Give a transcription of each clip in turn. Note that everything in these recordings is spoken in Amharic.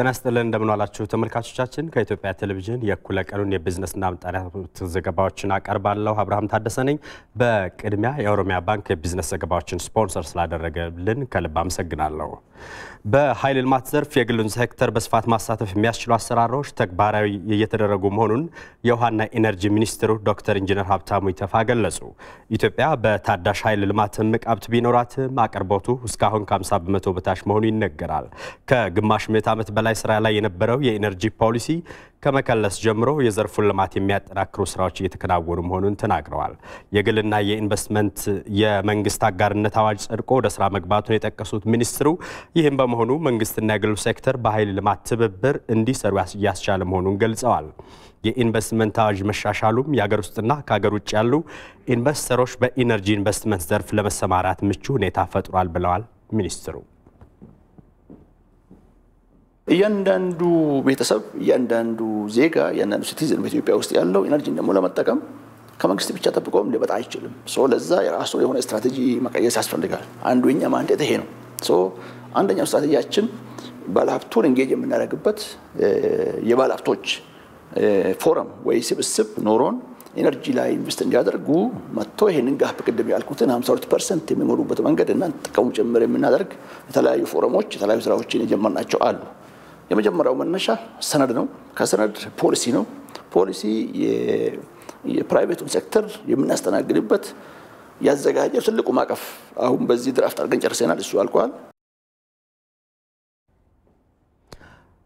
ጤና ይስጥልን እንደምን ዋላችሁ ተመልካቾቻችን። ከኢትዮጵያ ቴሌቪዥን የእኩለ ቀኑን የቢዝነስና ምጣኔ ሀብት ዘገባዎችን አቀርባለሁ። አብርሃም ታደሰ ነኝ። በቅድሚያ የኦሮሚያ ባንክ የቢዝነስ ዘገባዎችን ስፖንሰር ስላደረገልን ከልብ አመሰግናለሁ። በኃይል ልማት ዘርፍ የግሉን ሴክተር በስፋት ማሳተፍ የሚያስችሉ አሰራሮች ተግባራዊ እየተደረጉ መሆኑን የውሃና ኢነርጂ ሚኒስትሩ ዶክተር ኢንጂነር ሀብታሙ ኢተፋ ገለጹ። ኢትዮጵያ በታዳሽ ኃይል ልማት እምቅ ሀብት ቢኖራትም አቅርቦቱ እስካሁን ከ50 በመቶ በታች መሆኑ ይነገራል። ከግማሽ ምዕተ ዓመት በላይ በላይ ስራ ላይ የነበረው የኢነርጂ ፖሊሲ ከመከለስ ጀምሮ የዘርፉን ልማት የሚያጠናክሩ ስራዎች እየተከናወኑ መሆኑን ተናግረዋል። የግልና የኢንቨስትመንት የመንግስት አጋርነት አዋጅ ጸድቆ ወደ ስራ መግባቱን የጠቀሱት ሚኒስትሩ ይህም በመሆኑ መንግስትና የግሉ ሴክተር በኃይል ልማት ትብብር እንዲሰሩ እያስቻለ መሆኑን ገልጸዋል። የኢንቨስትመንት አዋጅ መሻሻሉም የሀገር ውስጥና ከሀገር ውጭ ያሉ ኢንቨስተሮች በኢነርጂ ኢንቨስትመንት ዘርፍ ለመሰማራት ምቹ ሁኔታ ፈጥሯል ብለዋል ሚኒስትሩ። እያንዳንዱ ቤተሰብ፣ እያንዳንዱ ዜጋ፣ እያንዳንዱ ሲቲዝን በኢትዮጵያ ውስጥ ያለው ኢነርጂን ደግሞ ለመጠቀም ከመንግስት ብቻ ጠብቆም ሊበጣ አይችልም። ለዛ የራሱ የሆነ ስትራቴጂ መቀየስ ያስፈልጋል። አንዱ የኛ ማንዴት ይሄ ነው። አንደኛው ስትራቴጂያችን ባለሀብቱን እንጌጅ የምናደርግበት የባለሀብቶች ፎረም ወይ ስብስብ ኖሮን ኢነርጂ ላይ ኢንቨስት እንዲያደርጉ መጥቶ ይህንን ጋፕ ቅድም ያልኩትን 52 ፐርሰንት የሚሞሉበት መንገድ እና ጥቅሙ ጭምር የምናደርግ የተለያዩ ፎረሞች የተለያዩ ስራዎችን የጀመርናቸው አሉ። የመጀመሪያው መነሻ ሰነድ ነው። ከሰነድ ፖሊሲ ነው። ፖሊሲ የፕራይቬቱን ሴክተር የምናስተናግድበት ያዘጋጀው ትልቁ ማቀፍ አሁን በዚህ ድራፍት አድርገን ጨርሰናል። እሱ አልቋል።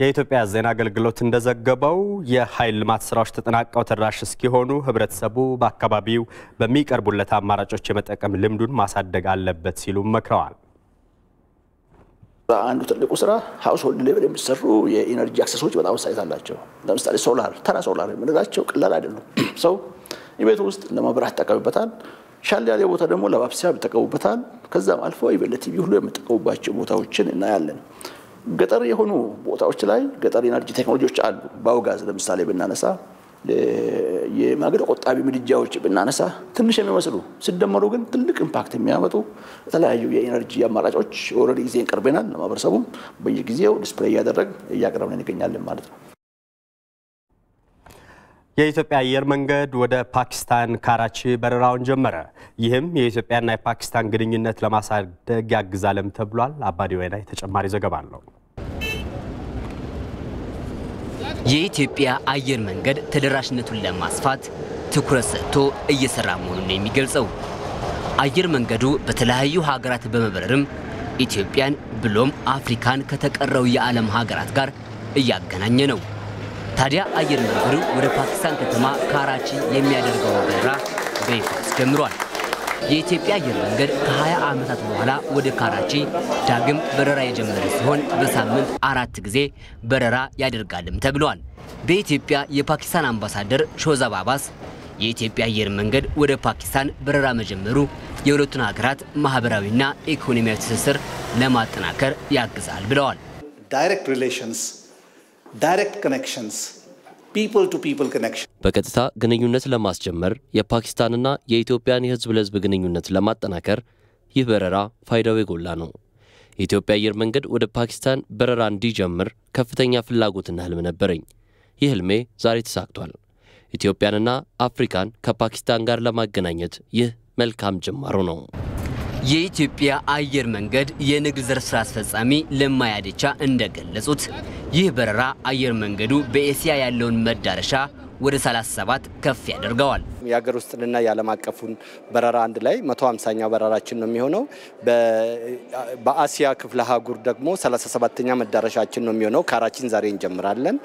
የኢትዮጵያ ዜና አገልግሎት እንደዘገበው የኃይል ልማት ስራዎች ተጠናቀው ተደራሽ እስኪሆኑ ህብረተሰቡ በአካባቢው በሚቀርቡለት አማራጮች የመጠቀም ልምዱን ማሳደግ አለበት ሲሉም መክረዋል። አንዱ ትልቁ ስራ ሆልድ ሌቨል የሚሰሩ የኢነርጂ አክሰሶች በጣም ወሳኝ አላቸው። ለምሳሌ ሶላር፣ ተራ ሶላር የምንላቸው ቀላል አይደሉም። ሰው የቤት ውስጥ ለመብራት ይጠቀምበታል። ሻል ያለ ቦታ ደግሞ ለማብሰያ ይጠቀሙበታል። ከዛም አልፎ ኢቨን ሁሉ የሚጠቀሙባቸው ቦታዎችን እናያለን። ገጠር የሆኑ ቦታዎች ላይ ገጠር ኢነርጂ ቴክኖሎጂዎች አሉ። ባውጋዝ ለምሳሌ ብናነሳ የማገዶ ቆጣቢ ምድጃዎች ብናነሳ ትንሽ የሚመስሉ ሲደመሩ ግን ትልቅ ኢምፓክት የሚያመጡ የተለያዩ የኤነርጂ አማራጮች ኦልሬዲ ይዘን ቀርበናል። ለማህበረሰቡም በየጊዜው ዲስፕሌይ እያደረግ እያቀረብን እንገኛለን ማለት ነው። የኢትዮጵያ አየር መንገድ ወደ ፓኪስታን ካራቺ በረራውን ጀመረ። ይህም የኢትዮጵያና የፓኪስታን ግንኙነት ለማሳደግ ያግዛልም ተብሏል። አባዲ ወይና ተጨማሪ ዘገባ አለው። የኢትዮጵያ አየር መንገድ ተደራሽነቱን ለማስፋት ትኩረት ሰጥቶ እየሰራ መሆኑን ነው የሚገልጸው። አየር መንገዱ በተለያዩ ሀገራት በመብረርም ኢትዮጵያን ብሎም አፍሪካን ከተቀረው የዓለም ሀገራት ጋር እያገናኘ ነው። ታዲያ አየር መንገዱ ወደ ፓኪስታን ከተማ ካራቺ የሚያደርገውን በረራ በይፋ አስጀምሯል። የኢትዮጵያ አየር መንገድ ከ20 ዓመታት በኋላ ወደ ካራቺ ዳግም በረራ የጀመረ ሲሆን በሳምንት አራት ጊዜ በረራ ያደርጋልም ተብሏል። በኢትዮጵያ የፓኪስታን አምባሳደር ሾዛ የኢትዮጵያ አየር መንገድ ወደ ፓኪስታን በረራ መጀመሩ የሁለቱን ሀገራት ማህበራዊና ኢኮኖሚያዊ ትስስር ለማጠናከር ያግዛል ብለዋል። ዳይሬክት ሪሌሽንስ ዳይሬክት ኮኔክሽንስ በቀጥታ ግንኙነት ለማስጀመር የፓኪስታንና የኢትዮጵያን የህዝብ ለህዝብ ግንኙነት ለማጠናከር ይህ በረራ ፋይዳው የጎላ ነው። የኢትዮጵያ አየር መንገድ ወደ ፓኪስታን በረራ እንዲጀምር ከፍተኛ ፍላጎትና ህልም ነበረኝ። ይህ ህልሜ ዛሬ ተሳክቷል። ኢትዮጵያንና አፍሪካን ከፓኪስታን ጋር ለማገናኘት ይህ መልካም ጅማሮ ነው። የኢትዮጵያ አየር መንገድ የንግድ ዘርፍ ስራ አስፈጻሚ ለማ ያደቻ እንደገለጹት ይህ በረራ አየር መንገዱ በኤስያ ያለውን መዳረሻ ወደ 37 ከፍ ያደርገዋል። የሀገር ውስጥንና የዓለም አቀፉን በረራ አንድ ላይ 150ኛ በረራችን ነው የሚሆነው። በአሲያ ክፍለ አህጉር ደግሞ 37ኛ መዳረሻችን ነው የሚሆነው። ካራችን ዛሬ እንጀምራለን።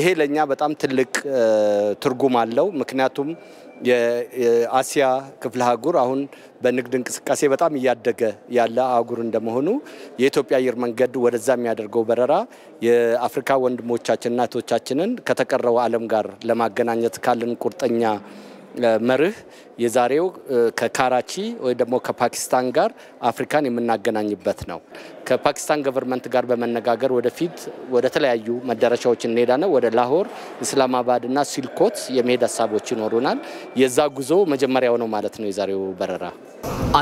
ይሄ ለእኛ በጣም ትልቅ ትርጉም አለው። ምክንያቱም የአሲያ ክፍለ አህጉር አሁን በንግድ እንቅስቃሴ በጣም እያደገ ያለ አህጉር እንደመሆኑ የኢትዮጵያ አየር መንገድ ወደዛ የሚያደርገው በረራ የአፍሪካ ወንድሞቻችንና እህቶቻችንን ከተቀረው ዓለም ጋር ለማገናኘት ካለን ቁርጠኛ መርህ የዛሬው ከካራቺ ወይ ደግሞ ከፓኪስታን ጋር አፍሪካን የምናገናኝበት ነው። ከፓኪስታን ገቨርንመንት ጋር በመነጋገር ወደፊት ወደ ተለያዩ መዳረሻዎች እንሄዳለን። ወደ ላሆር፣ እስላማባድ እና ሲልኮት የመሄድ ሀሳቦች ይኖሩናል። የዛ ጉዞ መጀመሪያው ነው ማለት ነው የዛሬው በረራ።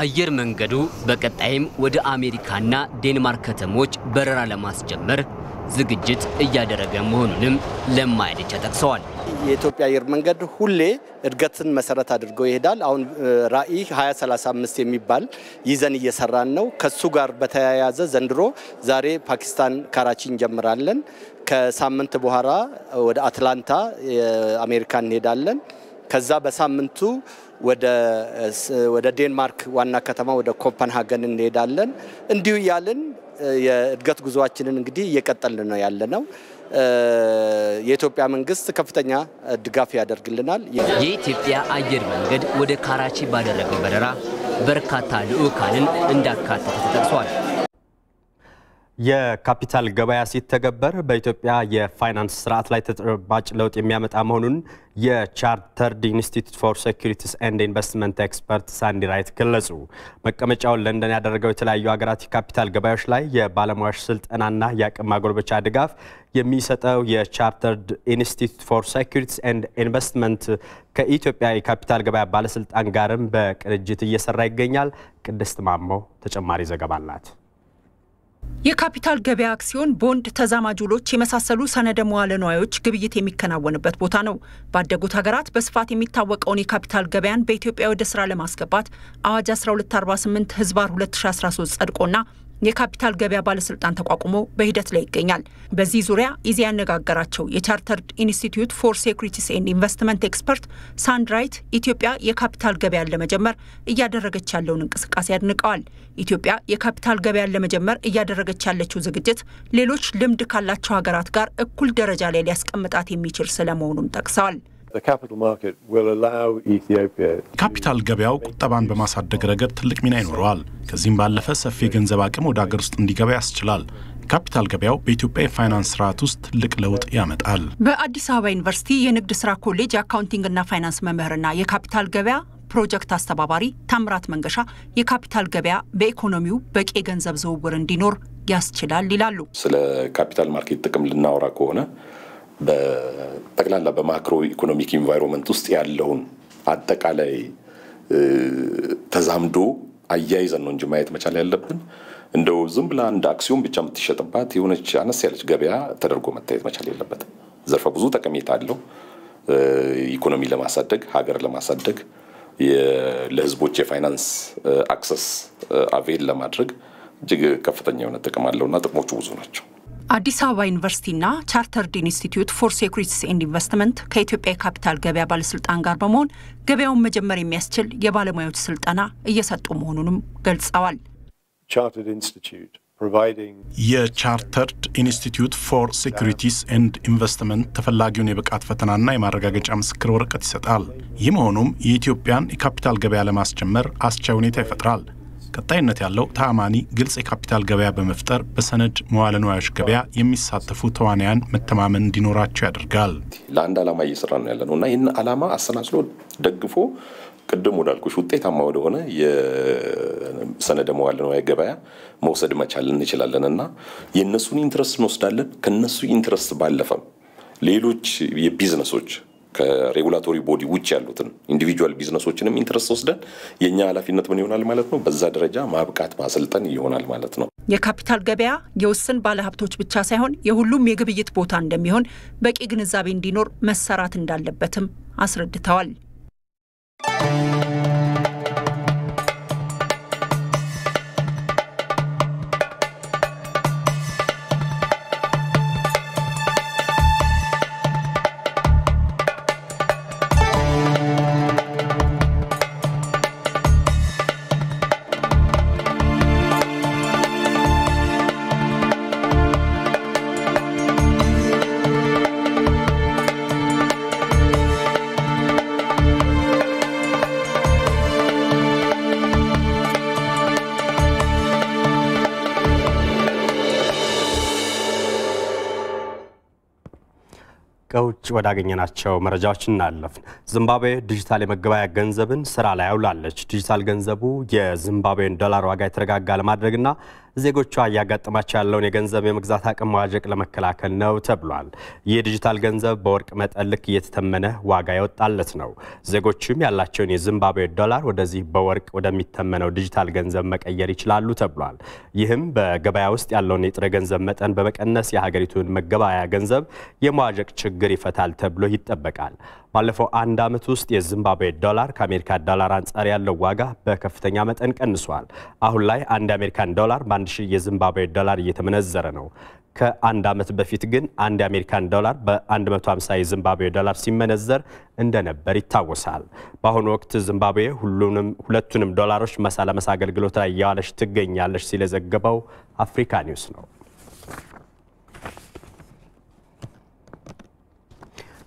አየር መንገዱ በቀጣይም ወደ አሜሪካና ዴንማርክ ከተሞች በረራ ለማስጀመር ዝግጅት እያደረገ መሆኑንም ለማያድቻ ጠቅሰዋል። የኢትዮጵያ አየር መንገድ ሁሌ እድገትን መሰረት አድርጎ ይሄዳል። አሁን ራዕይ 2035 የሚባል ይዘን እየሰራን ነው። ከሱ ጋር በተያያዘ ዘንድሮ ዛሬ ፓኪስታን ካራቺ እንጀምራለን። ከሳምንት በኋላ ወደ አትላንታ አሜሪካ እንሄዳለን። ከዛ በሳምንቱ ወደ ዴንማርክ ዋና ከተማ ወደ ኮፐንሃገን እንሄዳለን። እንዲሁ እያልን የእድገት ጉዞአችንን እንግዲህ እየቀጠል ነው ያለ ነው። የኢትዮጵያ መንግስት ከፍተኛ ድጋፍ ያደርግልናል። የኢትዮጵያ አየር መንገድ ወደ ካራቺ ባደረገው በረራ በርካታ ልዑካንን እንዳካተተ ተጠቅሷል። የካፒታል ገበያ ሲተገበር በኢትዮጵያ የፋይናንስ ስርዓት ላይ ተጨባጭ ለውጥ የሚያመጣ መሆኑን የቻርተርድ ኢንስቲትዩት ፎር ሴኩሪቲስ ኤንድ ኢንቨስትመንት ኤክስፐርት ሳንዲ ራይት ገለጹ። መቀመጫውን ለንደን ያደረገው የተለያዩ ሀገራት የካፒታል ገበያዎች ላይ የባለሙያዎች ስልጠናና የአቅም ማጎልበቻ ድጋፍ የሚሰጠው የቻርተርድ ኢንስቲትዩት ፎር ሴኩሪቲስ ኤንድ ኢንቨስትመንት ከኢትዮጵያ የካፒታል ገበያ ባለስልጣን ጋርም በቅንጅት እየሰራ ይገኛል። ቅድስት ማሞ ተጨማሪ ዘገባ አላት። የካፒታል ገበያ አክሲዮን፣ ቦንድ፣ ተዛማጅ ውሎች የመሳሰሉ ሰነደ መዋለ ንዋዮች ግብይት የሚከናወንበት ቦታ ነው። ባደጉት ሀገራት በስፋት የሚታወቀውን የካፒታል ገበያን በኢትዮጵያ ወደ ስራ ለማስገባት አዋጅ 1248 ህዝባር 2013 ጸድቆና የካፒታል ገበያ ባለስልጣን ተቋቁሞ በሂደት ላይ ይገኛል። በዚህ ዙሪያ ኢዜ ያነጋገራቸው የቻርተርድ ኢንስቲትዩት ፎር ሴኩሪቲስ ኤንድ ኢንቨስትመንት ኤክስፐርት ሳንድራይት ኢትዮጵያ የካፒታል ገበያን ለመጀመር እያደረገች ያለውን እንቅስቃሴ አድንቀዋል። ኢትዮጵያ የካፒታል ገበያን ለመጀመር እያደረገች ያለችው ዝግጅት ሌሎች ልምድ ካላቸው ሀገራት ጋር እኩል ደረጃ ላይ ሊያስቀምጣት የሚችል ስለመሆኑም ጠቅሰዋል። ካፒታል ገበያው ቁጠባን በማሳደግ ረገድ ትልቅ ሚና ይኖረዋል። ከዚህም ባለፈ ሰፊ የገንዘብ አቅም ወደ አገር ውስጥ እንዲገባ ያስችላል። ካፒታል ገበያው በኢትዮጵያ የፋይናንስ ስርዓት ውስጥ ትልቅ ለውጥ ያመጣል። በአዲስ አበባ ዩኒቨርሲቲ የንግድ ስራ ኮሌጅ የአካውንቲንግና ፋይናንስ መምህርና የካፒታል ገበያ ፕሮጀክት አስተባባሪ ታምራት መንገሻ የካፒታል ገበያ በኢኮኖሚው በቂ የገንዘብ ዝውውር እንዲኖር ያስችላል ይላሉ። ስለ ካፒታል ማርኬት ጥቅም ልናወራ ከሆነ በጠቅላላ በማክሮ ኢኮኖሚክ ኢንቫይሮንመንት ውስጥ ያለውን አጠቃላይ ተዛምዶ አያይዘን ነው እንጂ ማየት መቻል ያለብን። እንደው ዝም ብላ እንደ አክሲዮን ብቻ የምትሸጥባት የሆነች አነስ ያለች ገበያ ተደርጎ መታየት መቻል የለበትም። ዘርፈ ብዙ ጠቀሜታ አለው። ኢኮኖሚ ለማሳደግ፣ ሀገር ለማሳደግ፣ ለህዝቦች የፋይናንስ አክሰስ አቬል ለማድረግ እጅግ ከፍተኛ የሆነ ጥቅም አለውና ጥቅሞቹ ብዙ ናቸው። አዲስ አበባ ዩኒቨርሲቲና ቻርተርድ ኢንስቲትዩት ፎር ሴኩሪቲስ ኤንድ ኢንቨስትመንት ከኢትዮጵያ የካፒታል ገበያ ባለስልጣን ጋር በመሆን ገበያውን መጀመር የሚያስችል የባለሙያዎች ስልጠና እየሰጡ መሆኑንም ገልጸዋል። የቻርተርድ ኢንስቲትዩት ፎር ሴኩሪቲስ ኤንድ ኢንቨስትመንት ተፈላጊውን የብቃት ፈተናና የማረጋገጫ ምስክር ወረቀት ይሰጣል። ይህ መሆኑም የኢትዮጵያን የካፒታል ገበያ ለማስጀመር አስቻይ ሁኔታ ይፈጥራል። ቀጣይነት ያለው ተአማኒ ግልጽ የካፒታል ገበያ በመፍጠር በሰነድ መዋለ ንዋዮች ገበያ የሚሳተፉ ተዋንያን መተማመን እንዲኖራቸው ያደርጋል። ለአንድ ዓላማ እየሰራ ነው ያለ ነው እና ይህን ዓላማ አሰናስሎ ደግፎ ቅድም ወዳልኩሽ ውጤታማ ወደሆነ የሰነደ መዋለ ንዋይ ገበያ መውሰድ መቻል እንችላለን እና የእነሱን ኢንትረስት እንወስዳለን። ከነሱ ኢንትረስት ባለፈም ሌሎች የቢዝነሶች ከሬጉላቶሪ ቦዲ ውጭ ያሉትን ኢንዲቪጁዋል ቢዝነሶችንም ኢንትረስት ወስደን የእኛ ኃላፊነት ምን ይሆናል ማለት ነው። በዛ ደረጃ ማብቃት ማሰልጠን ይሆናል ማለት ነው። የካፒታል ገበያ የውስን ባለሀብቶች ብቻ ሳይሆን የሁሉም የግብይት ቦታ እንደሚሆን በቂ ግንዛቤ እንዲኖር መሰራት እንዳለበትም አስረድተዋል። ወዳገኘናቸው መረጃዎች እናለፍን። ዚምባብዌ ዲጂታል የመገባያ ገንዘብን ስራ ላይ አውላለች። ዲጂታል ገንዘቡ የዚምባብዌን ዶላር ዋጋ የተረጋጋ ለማድረግና ዜጎቿ እያጋጠማቸው ያለውን የገንዘብ የመግዛት አቅም መዋዠቅ ለመከላከል ነው ተብሏል። ይህ ዲጂታል ገንዘብ በወርቅ መጠን ልክ እየተተመነ ዋጋ የወጣለት ነው። ዜጎችም ያላቸውን የዚምባብዌ ዶላር ወደዚህ በወርቅ ወደሚተመነው ዲጂታል ገንዘብ መቀየር ይችላሉ ተብሏል። ይህም በገበያ ውስጥ ያለውን የጥሬ ገንዘብ መጠን በመቀነስ የሀገሪቱን መገበያያ ገንዘብ የመዋዠቅ ችግር ይፈታል ተብሎ ይጠበቃል። ባለፈው አንድ ዓመት ውስጥ የዚምባብዌ ዶላር ከአሜሪካ ዶላር አንጻር ያለው ዋጋ በከፍተኛ መጠን ቀንሷል። አሁን ላይ አንድ አሜሪካን ዶላር በአንድ አንድ ሺህ የዚምባብዌ ዶላር እየተመነዘረ ነው። ከአንድ ዓመት በፊት ግን አንድ የአሜሪካን ዶላር በ150 የዚምባብዌ ዶላር ሲመነዘር እንደነበር ይታወሳል። በአሁኑ ወቅት ዚምባብዌ ሁሉንም ሁለቱንም ዶላሮች ለመሳ አገልግሎት ላይ እያዋለች ትገኛለች ሲል የዘገበው አፍሪካ ኒውስ ነው።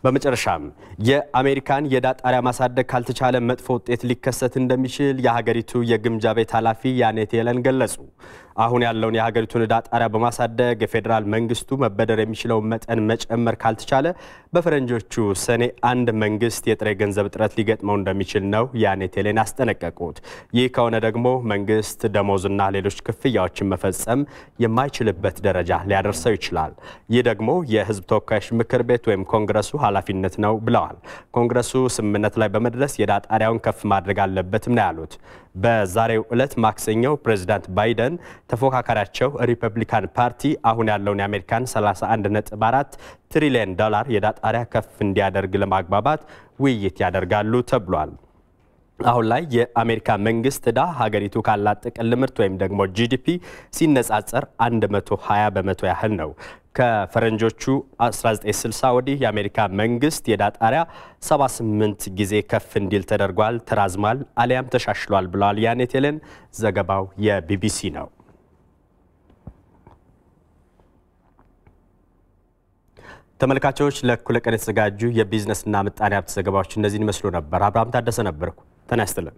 በመጨረሻም የአሜሪካን የዕዳ ጣሪያ ማሳደግ ካልተቻለ መጥፎ ውጤት ሊከሰት እንደሚችል የሀገሪቱ የግምጃ ቤት ኃላፊ ያኔት የለን ገለጹ። አሁን ያለውን የሀገሪቱን ዕዳ ጣሪያ በማሳደግ የፌዴራል መንግስቱ መበደር የሚችለውን መጠን መጨመር ካልተቻለ በፈረንጆቹ ሰኔ አንድ መንግስት የጥሬ ገንዘብ እጥረት ሊገጥመው እንደሚችል ነው ያኔቴሌን አስጠነቀቁት። ይህ ከሆነ ደግሞ መንግስት ደሞዝና ሌሎች ክፍያዎችን መፈጸም የማይችልበት ደረጃ ሊያደርሰው ይችላል። ይህ ደግሞ የህዝብ ተወካዮች ምክር ቤት ወይም ኮንግረሱ ኃላፊነት ነው ብለዋል። ኮንግረሱ ስምምነት ላይ በመድረስ የዕዳ ጣሪያውን ከፍ ማድረግ አለበትም ነው ያሉት። በዛሬው ዕለት ማክሰኞ ፕሬዚዳንት ባይደን ተፎካካሪያቸው ሪፐብሊካን ፓርቲ አሁን ያለውን የአሜሪካን 31.4 ትሪሊየን ዶላር የዕዳ ጣሪያ ከፍ እንዲያደርግ ለማግባባት ውይይት ያደርጋሉ ተብሏል። አሁን ላይ የአሜሪካ መንግስት ዕዳ ሀገሪቱ ካላት ጥቅል ምርት ወይም ደግሞ ጂዲፒ ሲነጻጸር 120 በመቶ ያህል ነው። ከፈረንጆቹ 1960 ወዲህ የአሜሪካ መንግስት የዕዳ ጣሪያ 78 ጊዜ ከፍ እንዲል ተደርጓል፣ ተራዝሟል፣ አሊያም ተሻሽሏል ብለዋል ያኔት የለን። ዘገባው የቢቢሲ ነው። ተመልካቾች ለእኩለ ቀን የተዘጋጁ የቢዝነስና ምጣኔ ሀብት ዘገባዎች እነዚህን ይመስሉ ነበር። አብርሃም ታደሰ ነበርኩ። ጤና ይስጥልን።